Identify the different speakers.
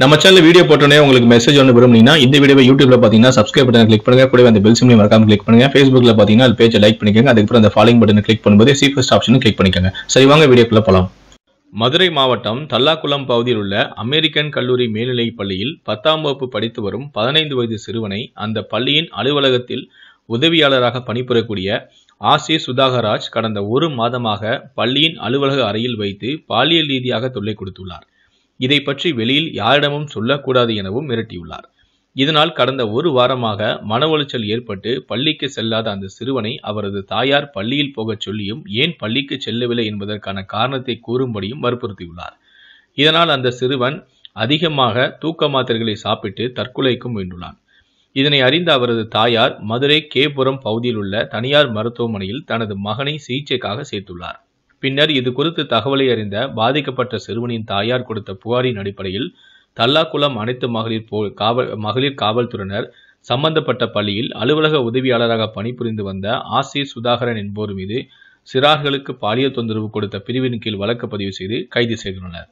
Speaker 1: நம்ம channel video போட்டோன்னே உங்களுக்கு மெசேஜ் ஒன்று விரும்புனீங்கன்னா இந்த வீடியோ யூடியூப்ல பார்த்தீங்கன்னா சப்ஸ்கிரைப் பட்டன் கிளிக் பண்ணுங்க கூட அந்த பெல் சிம்லையும் மறக்காம கிளிக் பண்ணுங்க ஃபேஸ்புக்ல பார்த்தீங்கன்னா அது பேஜை லைக் பண்ணிக்கோங்க அதுக்கப்புறம் அந்த ஃபாலோயிங் பட்டன் கிளிக் பண்ணும்போது சீஃபஸ்ட் ஆப்ஷன் கிளிக் பண்ணிக்கோங்க சரி வாங்க வீடியோக்குள்ள போலாம் மதுரை மாவட்டம் தல்லாக்குளம் பகுதியில் உள்ள அமெரிக்கன் கல்லூரி மேல்நிலைப் பள்ளியில் பத்தாம் வகுப்பு படித்து வரும் பதினைந்து வயது சிறுவனை அந்த பள்ளியின் அலுவலகத்தில் உதவியாளராக பணிபுரக்கூடிய ஆசி சுதாகராஜ் கடந்த ஒரு மாதமாக பள்ளியின் அலுவலக அறையில் வைத்து பாலியல் ரீதியாக தொல்லை கொடுத்துள்ளார் இதை பற்றி வெளியில் யாரிடமும் சொல்லக்கூடாது எனவும் மிரட்டியுள்ளார் இதனால் கடந்த ஒரு வாரமாக மன உளைச்சல் ஏற்பட்டு பள்ளிக்கு செல்லாத அந்த சிறுவனை அவரது தாயார் பள்ளியில் போகச் சொல்லியும் ஏன் பள்ளிக்கு செல்லவில்லை என்பதற்கான காரணத்தை கூறும்படியும் வற்புறுத்தியுள்ளார் இதனால் அந்த சிறுவன் அதிகமாக தூக்க மாத்திரைகளை சாப்பிட்டு தற்கொலைக்கும் வேண்டுள்ளான் இதனை அறிந்த அவரது தாயார் மதுரை கேபுரம் பகுதியில் உள்ள தனியார் மருத்துவமனையில் தனது மகனை சிகிச்சைக்காக சேர்த்துள்ளார் பின்னர் இது குறித்து தகவலை அறிந்த பாதிக்கப்பட்ட சிறுவனின் தாயார் கொடுத்த புகாரின் அடிப்படையில் தல்லாக்குளம் அனைத்து மகளிர் போ காவல் மகளிர் காவல்துறையினர் சம்பந்தப்பட்ட பள்ளியில் அலுவலக உதவியாளராக பணிபுரிந்து வந்த ஆசி சுதாகரன் என்போர் மீது சிறார்களுக்கு பாலியல் தொந்தரவு கொடுத்த பிரிவின் கீழ் வழக்கு பதிவு செய்து கைது செய்துள்ளனர்